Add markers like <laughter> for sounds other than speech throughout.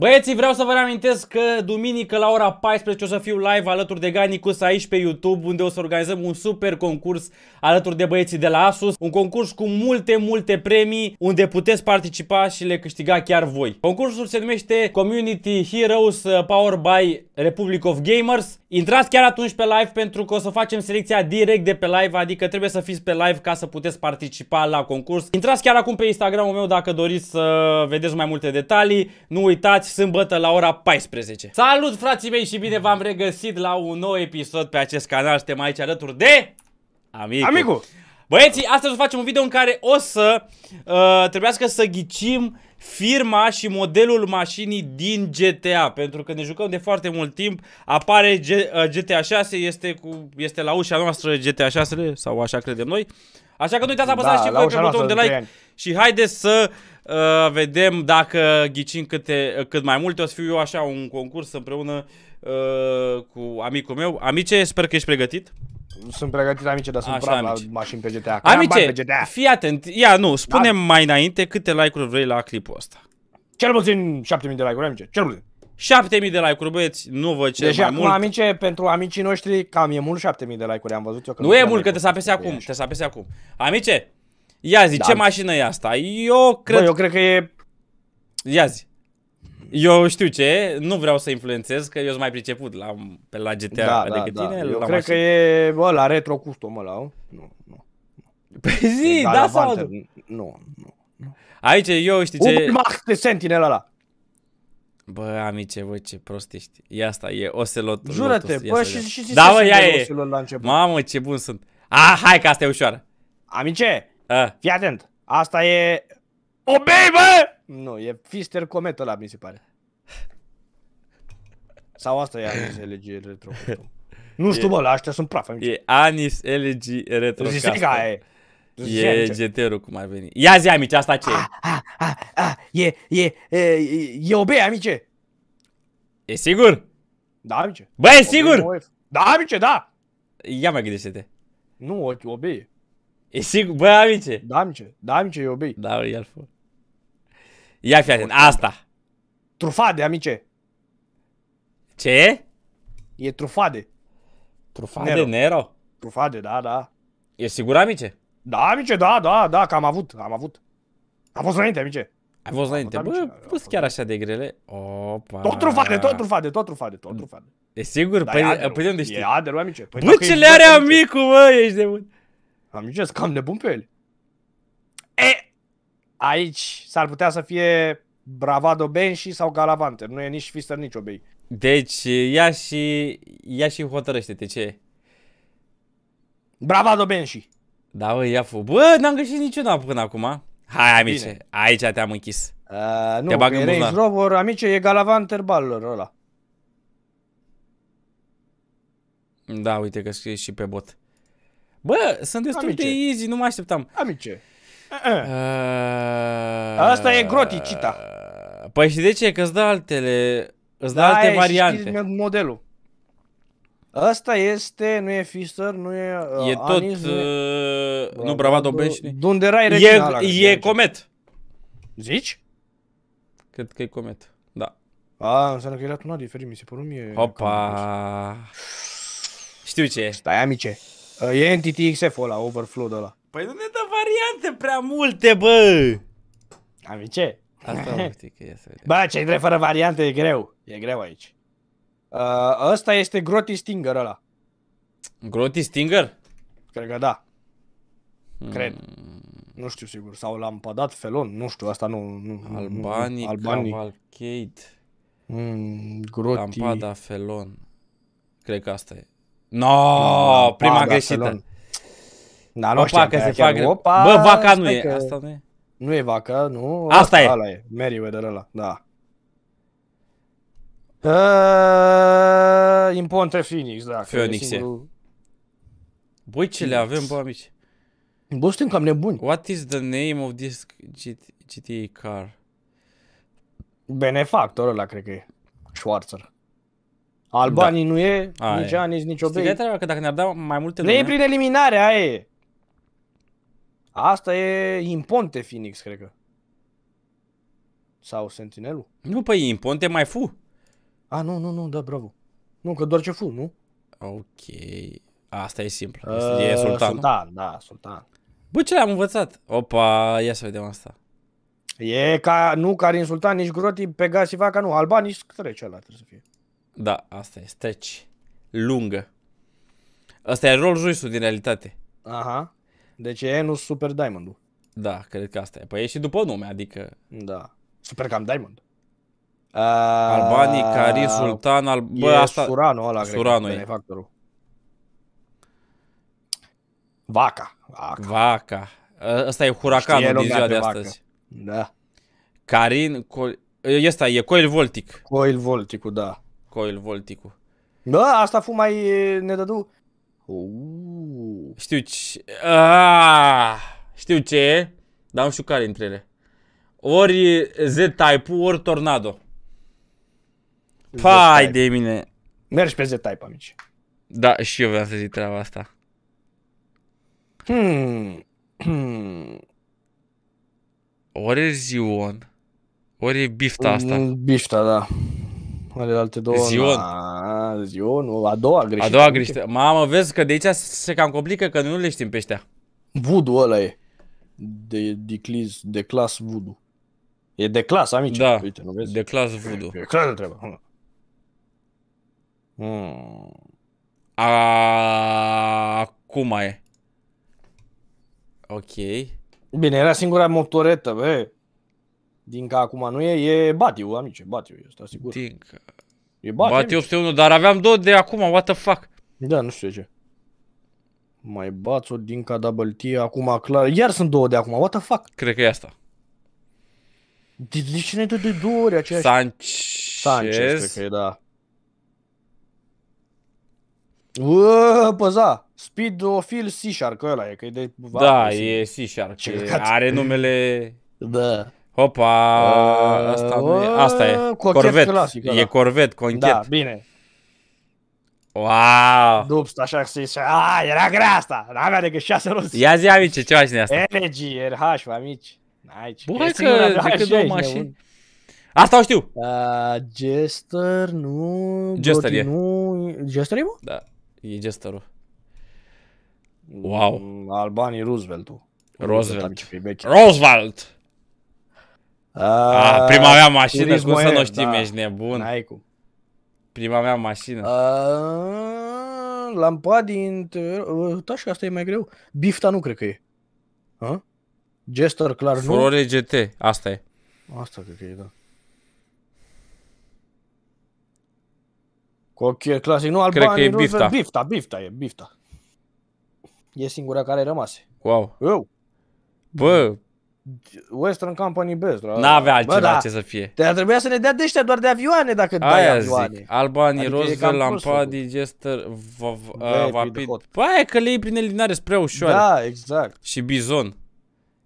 Băieții, vreau să vă reamintesc că duminică la ora 14 o să fiu live alături de Ganicus aici pe YouTube, unde o să organizăm un super concurs alături de băieții de la Asus. Un concurs cu multe, multe premii, unde puteți participa și le câștiga chiar voi. Concursul se numește Community Heroes Power by Republic of Gamers. Intrați chiar atunci pe live pentru că o să facem selecția direct de pe live, adică trebuie să fiți pe live ca să puteți participa la concurs. Intrați chiar acum pe Instagramul meu dacă doriți să vedeți mai multe detalii. Nu uitați sâmbătă la ora 14. Salut frații mei și bine v-am regăsit la un nou episod pe acest canal. Suntem aici alături de... Amicu. Amicu. Băieții, astăzi o să facem un video în care o să uh, trebuiască să ghicim firma și modelul mașinii din GTA, pentru că ne jucăm de foarte mult timp, apare G uh, GTA 6, este, cu, este la ușa noastră GTA 6 sau așa credem noi. Așa că nu uitați să apăsați da, și voi pe butonul de like și haideți să uh, vedem dacă ghicim câte, cât mai multe. O să fiu eu așa un concurs împreună uh, cu amicul meu. Amice, sper că ești pregătit. Nu sunt pregătit, amice, dar sunt Așa, praf amice. la mașini pe GTA. Că amice, pe GTA. fii atent. Ia, nu, spune da. mai înainte câte like-uri vrei la clipul ăsta. Cel puțin 7000 de like-uri, amice. Cel puțin. 7000 de like-uri, băieți, nu vă cer deci, mai acum, mult. amice, pentru amicii noștri, cam e mult 7000 de like-uri, am văzut eu că nu, nu e mult, că te să apese acum, te să apese acum. Amice, ia zi, da. ce mașină e asta? Eu cred... Bă, eu cred că e... Ia zi. Eu știu ce, nu vreau să influențez, că eu sunt mai priceput la, pe la GTA da, decât da, da. tine. Da. Eu cred mașină. că e, bă, la retro custom ăla, nu? Nu, Păi zi, da, da sau nu? Nu, nu. Aici eu știu ce... Max de Sentinel ăla. Bă, amice, bă, ce prost ești. E asta, e oselot. Jură-te, bă, și, și, și da, bă, ia e. la început. Mamă, ce bun sunt. Ah, hai că asta e ușoară. Amice, A. fii atent. Asta e... Obei, bă! Nu, e Fister cometa la mi se pare. Sau asta e Anis LG <laughs> Retro Nu știu, e, bă, la astea sunt praf amici. E Anis LG Retro e. E gt cum ar veni. Ia zi, amici, asta ce a, a, a, a, e? E, e, e OB, amice. E sigur? Da, amice. Bă, e sigur? Da, amice, da. Ia mai gândește-te. Nu, OB e. E sigur, bă, amice. Da, amice, da, amice, e OB. Da, ia-l Ia fi atent, asta. Trufade, amice. Ce? E trufade. Trufade Nero? Nero? Trufade, da, da. E sigur, amice? Da, amice, da, da, da, că am avut, am avut. Am fost înainte, amice. Ai fost înainte. Bă, pus chiar așa de grele. Opa. Tot trufade, tot trufade, tot trufade, tot trufade. E sigur? Da, păi, e păi de unde știi? E aderul, amice. Păi bă, ce le are amicul, bă, ești de bun. Amice, sunt cam nebun pe el aici s-ar putea să fie Bravado Benshi sau Galavante. Nu e nici Fister, nici Obey. Deci, ia și, ia și hotărăște de ce Bravado Benshi. Da, bă, ia fu. Bă, n-am găsit niciuna până acum. Hai, amice, Bine. aici te-am închis. Uh, nu, Te bag în Range Rover, amice, e Galavante Baller ăla. Da, uite că scrie și pe bot. Bă, sunt destul amice. de easy, nu mă așteptam. Amice. Uh, Asta e groticita. Uh, păi și de ce? Că îți dă altele, îți dă da, alte variante. modelul. Asta este, nu e Fister, nu e uh, E tot, Anis, nu, bravo uh, nu Bravado Benchni. Dunderai Regina. E, e Comet. Zici? Cred că e Comet, da. A, înseamnă că era tunat diferit, mi se păru mie. Opa. Știu ce e. Stai, amice. E Entity XF ăla, Overflow de ăla. Păi nu ne dă variante prea multe, bă! ce? Asta <laughs> e Bă, ce-i drept fără variante, e greu. E greu aici. Uh, ăsta este Groti Stinger ăla. Groti Stinger? Cred că da. Hmm. Cred. Nu știu sigur. Sau l-am padat felon, nu știu, asta nu... nu Albanic, Albanic. Cavalcade. Mm, groti. Lampada felon. Cred că asta e. No, prima greșită. Felon. Da, nu opa, că se fac... Opa, Bă, vaca nu e. Că... Asta nu e. Nu e vaca, nu. Asta, asta e. Ala e. Weather ăla, da. Uh, ă, Imponte Phoenix, da. Phoenix e. Singurul... Băi, ce le avem, bă, amici? Bă, suntem cam nebuni. What is the name of this GTA car? Benefactor, ăla, cred că e. Schwarzer. Da. Albanii da. nu e, nici ani, Anis, nici Obei. Știi că dacă ne-ar da mai multe lume... Ne e prin eliminare, aia e. Asta e Imponte Phoenix, cred că. Sau Sentinelul. Nu, păi Imponte mai fu. A, nu, nu, nu, da, bravo. Nu, că doar ce fu, nu? Ok. Asta e simplu. Uh, e sultan. Sultan, da, sultan. Bă, ce l-am învățat? Opa, ia să vedem asta. E ca, nu care insulta nici Groti, Pegasi, Vaca, nu. Alba, nici trece ăla trebuie să fie. Da, asta e. Stretch. Lungă. Asta e rol juice din realitate. Aha. Deci e nu Super Diamond-ul. Da, cred că asta e. Păi e și după nume, adică... Da. Super Cam Diamond. Uh, Albanii, Cari, Sultan, al... Bă, e asta... Surano ăla, Surano cred, e. Benefactorul. Vaca. Vaca. Vaca. Asta e huracanul din ziua de astăzi. Da. Carin, Col... Asta e Coil Voltic. Coil Voltic, da. Coil Voltic. Da, asta fu mai ne dădu știu ce... Ah, știu ce e, dar nu știu care dintre ele. Ori Z-Type-ul, ori Tornado. Pai de mine. Mergi pe Z-Type, amici. Da, și eu vreau să zic treaba asta. Hmm. Hmm. Ori e Zion, ori e bifta asta. Mm, bifta, da. Ale alte două. Zion am zis eu, nu, a doua greșită. A doua greșită. Mamă, vezi că de aici se cam complică că nu le știm pe ăștia. Voodoo ăla e. De, de, clis, de clas voodoo. E de clas, amici. Da, Uite, nu vezi? de clas voodoo. E clar treaba. Hmm. Acum e. Ok. Bine, era singura motoretă, bă. Din că acum nu e, e Batiu, amice, Batiu, eu sigur. Din că... E bate, bate 801, dar aveam două de acum, what the fuck? Da, nu știu ce. Mai bați-o din KWT acum, clar. Iar sunt două de acum, what the fuck? Cred că e asta. De, de ce ne dă de două ori aceeași? Sanchez. Sanchez, cred că e, da. Uă, păza! Speed Phil C-Shark ăla e, că e de... Da, e C-Shark, are numele... Da. Hopa, uh, asta, nu e, asta e. Corvet. Clasic, e da. corvet, conchet. Da, bine. Wow! Dubst, așa că se zice, a, era grea asta, n-avea decât șase roți. Ia zi, amice, ce mașină e asta? LG, RH, amici. Aici. Bă, că de decât două mașini. Asta o știu. Uh, Jester, nu... Jester e. Nu... Jester e, mă? Da, e Jesterul. Mm, wow. Albanii Roosevelt-ul. Roosevelt. Roosevelt. Roosevelt. A, ah, ah, prima mea mașină, cum să nu știm, da. ești nebun. Hai cu. Prima mea mașină. Ah, A, din... Uh, da, și asta e mai greu. Bifta nu cred că e. Ha? Jester, clar nu. Furore GT, asta e. Asta cred că e, da. Cu clasic, nu albani, Cred că e bifta. bifta. Bifta, e bifta. E singura care rămase. Wow. Eu. Bă, Western Company best. Da. N-avea altceva da, ce să fie. Dar trebuia să ne dea de ăștia doar de avioane dacă Aia dai avioane. Zic. Albanii, adică Roosevelt, Lampadi, Jester, Vapid. Păi că le iei prin elinare spre ușoare. Da, exact. Și Bizon.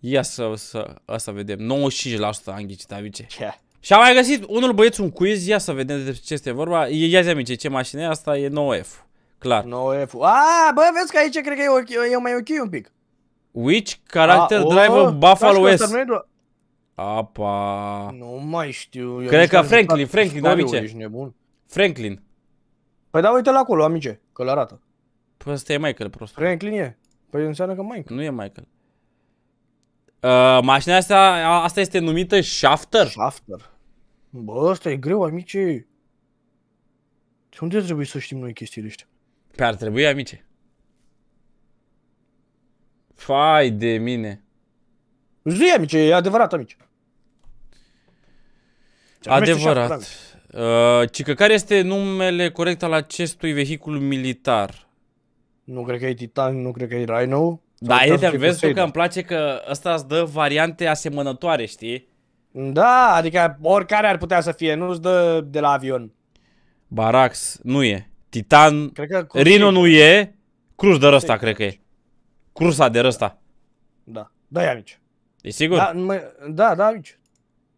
Ia să, să, să vedem. 95% a înghicit avice. Yeah. Și am mai găsit unul băieț un quiz, ia să vedem despre ce este vorba. Ia zi amice, ce mașină e asta? E 9F. Clar. 9F. A, bă, vezi că aici cred că e, ok, e mai ok un pic. Which character driver Buffalo West? Apa... Nu mai știu. Cred că Franklin, Franklin, amice. Franklin. Păi da, uite-l acolo, amice, că-l arată. Păi ăsta e Michael, prost. Franklin e. Păi înseamnă că Michael. Nu e Michael. Uh, mașina asta, asta este numită Shafter? Shafter. Bă, ăsta e greu, amice. De unde trebuie să știm noi chestiile astea? Păi ar trebui, amice. Fai de mine. Zi, amice, e adevărat, amice. Ce adevărat. Uh, ci că care este numele corect al acestui vehicul militar? Nu cred că e Titan, nu cred că e Rhino. Da, e de vezi că îmi place că ăsta îți dă variante asemănătoare, știi? Da, adică oricare ar putea să fie, nu-ți dă de la avion. Barax nu e. Titan, cred că Rino nu e, Cruz de ăsta cred că e. Cursa de răsta. Da. Da, ia mici. E sigur? Da, mă, da, da, mici.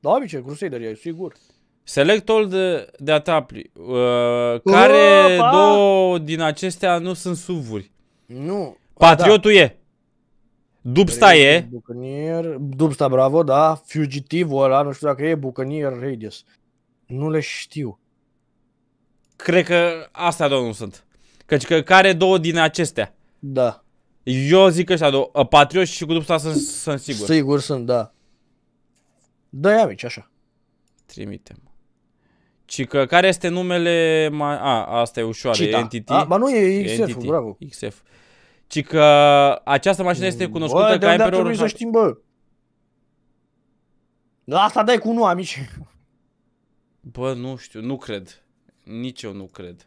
Da, amici, Crusader e, sigur. Select all de, de atapli. Uh, care Opa! două din acestea nu sunt suvuri? Nu. Patriotul da. e. Dubsta e. bucanier, Dubsta, bravo, da. Fugitivul ăla, nu știu dacă e bucanier Radius. Nu le știu. Cred că astea două nu sunt. Căci că care două din acestea? Da. Eu zic ăștia două, Patrioși și cu asta sunt, sunt sigur. Sigur sunt, da. Da, mici, așa. trimite Ci că care este numele... Ma... A, asta e ușoară, Cita. e Entity. A, ba nu, e XF, bravo. XF. Ci că această mașină este cunoscută bă, ca Emperor... Bă, să știm, bă. asta dai cu nu, amici. Bă, nu știu, nu cred. Nici eu nu cred.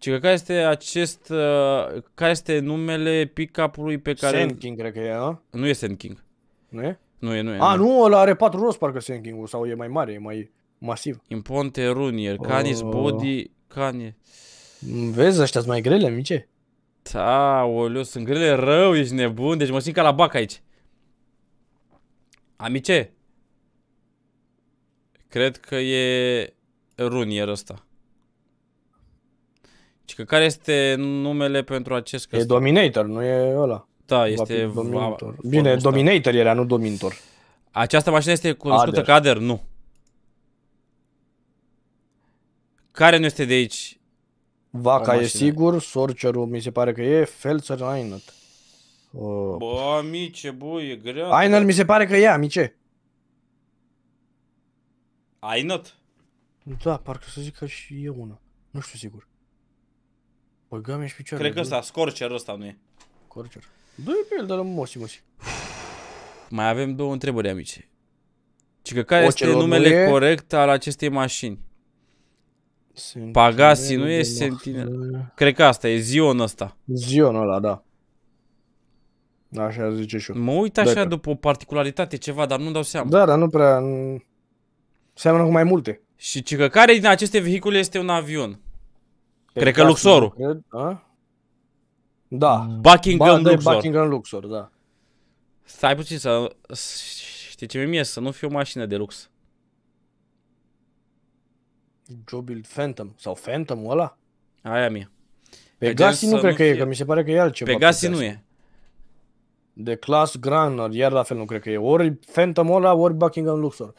Ci că care este acest, uh, care este numele pick-up-ului pe care... Sand King, cred că e, a? Nu e Sand King. Nu e? Nu e, nu e. A, nu, ăla are patru roți parcă Sand King-ul, sau e mai mare, e mai masiv. Imponte Runier, Canis uh... Oh. Body, Canis... Vezi, ăștia mai grele, amice? Da, oleu, sunt grele rău, ești nebun, deci mă simt ca la bac aici. Amice, cred că e runier ăsta. Și deci că care este numele pentru acest căsător? E Dominator, nu e ăla. Da, este... Dominator. Va... Bine, ăsta. Dominator era, nu Dominator. Această mașină este cunoscută Ader. ca Ader? Nu. Care nu este de aici? Vaca e sigur, Sorcerul mi se pare că e, Felser Einert. Uh. Bă, mice, bă, e greu. Einert mi se pare că e, amice. Einert? Da, parcă să zic că și e una. Nu știu sigur. Băgăm și picioare. Cred că ăsta, scorcher ăsta nu e. Scorcher. du i pe el, dar moși, moși. Mai avem două întrebări, amici. Cică, care este numele e... corect al acestei mașini? Sentinel Pagasi nu e Sentinel. Cred că asta e Zion ăsta. Zion ăla, da. Așa zice și eu. Mă uit așa după o particularitate, ceva, dar nu-mi dau seama. Da, dar nu prea... Seamănă cu mai multe. Și cică, care din aceste vehicule este un avion? Pe Cred că Luxorul. Cred, Da. Buckingham Luxor. Buckingham Luxor, da. Stai puțin să... Știi ce mi-e Să nu fiu mașină de lux. Jobil Phantom. Sau Phantom ăla? Aia mie. Pegasi nu cred nu că fie. e, că mi se pare că e altceva. Pegasi nu e. De Class Granor, iar la fel nu cred că e. Ori Phantom ăla, ori Buckingham Luxor.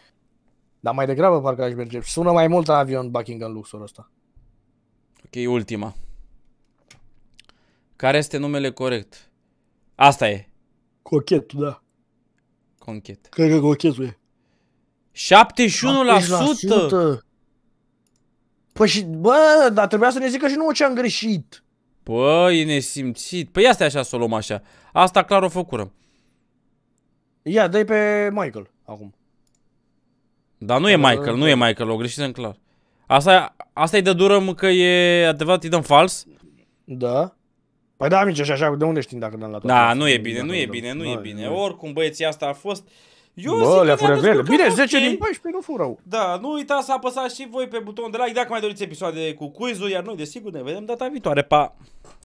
Dar mai degrabă parcă aș merge. Sună mai mult avion Buckingham Luxor ăsta că e ultima. Care este numele corect? Asta e. Cochet, da. Conchet. Cred că cochetul e. 71%! la Păi și, bă, dar trebuia să ne zică și nouă ce am greșit. Păi, e nesimțit. Păi asta e așa să o luăm așa. Asta clar o făcurăm. Ia, dă pe Michael acum. Dar nu e Michael, nu e Michael, o greșit în clar. Asta, asta e de durăm că e adevărat, îi dăm fals. Da. Păi da, mici, așa, așa, de unde știm dacă n-am luat Da, nu e bine, nu e bine, nu e bine. Oricum, băieții asta a fost... Eu Bă, le furat grele. Bine, 10 okay. din 14 nu furau. Da, nu uitați să apăsați și voi pe butonul de like dacă mai doriți episoade cu quiz-uri, iar noi, desigur, ne vedem data viitoare. Pa!